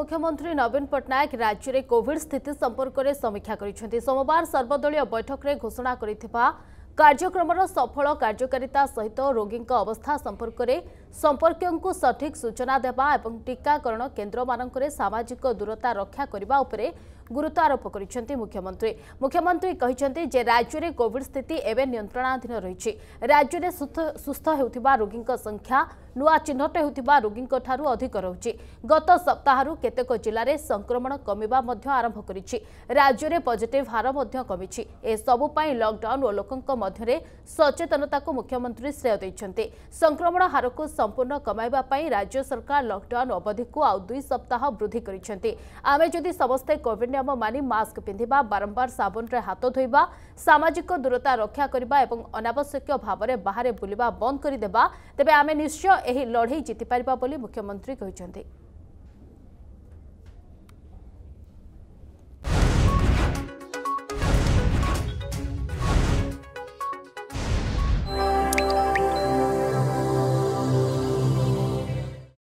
ମୁଖ୍ୟମନ୍ତ୍ରୀ ନବୀନ ପଟ୍ଟନାୟକ ରାଜ୍ୟରେ କୋଭିଡ୍ ସ୍ଥିତି ସମ୍ପର୍କରେ ସମୀକ୍ଷା କରିଛନ୍ତି ସୋମବାର ସର୍ବଦଳୀୟ ବୈଠକରେ ଘୋଷଣା କରିଥିବା କାର୍ଯ୍ୟକ୍ରମର ସଫଳ କାର୍ଯ୍ୟକାରିତା ସହିତ ରୋଗୀଙ୍କ ଅବସ୍ଥା ସମ୍ପର୍କରେ ସମ୍ପର୍କୀୟଙ୍କୁ ସଠିକ୍ ସୂଚନା ଦେବା ଏବଂ ଟିକାକରଣ କେନ୍ଦ୍ରମାନଙ୍କରେ ସାମାଜିକ ଦୂରତା ରକ୍ଷା କରିବା ଉପରେ ଗୁରୁତ୍ୱ ଆରୋପ କରିଛନ୍ତି ମୁଖ୍ୟମନ୍ତ୍ରୀ ମୁଖ୍ୟମନ୍ତ୍ରୀ କହିଛନ୍ତି ଯେ ରାଜ୍ୟରେ କୋଭିଡ୍ ସ୍ଥିତି ଏବେ ନିୟନ୍ତ୍ରଣାଧୀନ ରହିଛି ରାଜ୍ୟରେ ସୁସ୍ଥ ହେଉଥିବା ରୋଗୀଙ୍କ ସଂଖ୍ୟା ନୂଆ ଚିହ୍ନଟ ହେଉଥିବା ରୋଗୀଙ୍କଠାରୁ ଅଧିକ ରହୁଛି ଗତ ସପ୍ତାହରୁ କେତେକ ଜିଲ୍ଲାରେ ସଂକ୍ରମଣ କମିବା ମଧ୍ୟ ଆରମ୍ଭ କରିଛି ରାଜ୍ୟରେ ପଜିଟିଭ୍ ହାର ମଧ୍ୟ କମିଛି ଏସବୁ ପାଇଁ ଲକ୍ଡାଉନ୍ ଓ ଲୋକଙ୍କ ମଧ୍ୟରେ ସଚେତନତାକୁ ମୁଖ୍ୟମନ୍ତ୍ରୀ ଶ୍ରେୟ ଦେଇଛନ୍ତି ସଂକ୍ରମଣ ହାରକୁ ସମ୍ପୂର୍ଣ୍ଣ କମାଇବା ପାଇଁ ରାଜ୍ୟ ସରକାର ଲକ୍ଡାଉନ୍ ଅବଧିକୁ ଆଉ ଦୁଇ ସପ୍ତାହ ବୃଦ୍ଧି କରିଛନ୍ତି ଆମେ ଯଦି ସମସ୍ତେ କୋଭିଡ୍ ନିୟମ ମାନି ମାସ୍କ ପିନ୍ଧିବା ବାରମ୍ବାର ସାବୁନରେ ହାତ ଧୋଇବା ସାମାଜିକ ଦୂରତା ରକ୍ଷା କରିବା ଏବଂ ଅନାବଶ୍ୟକ ଭାବରେ ବାହାରେ ବୁଲିବା ବନ୍ଦ କରିଦେବା ତେବେ ଆମେ ନିଶ୍ଚୟ ଏହି ଲଢ଼େଇ ଜିତିପାରିବା ବୋଲି ମୁଖ୍ୟମନ୍ତ୍ରୀ କହିଛନ୍ତି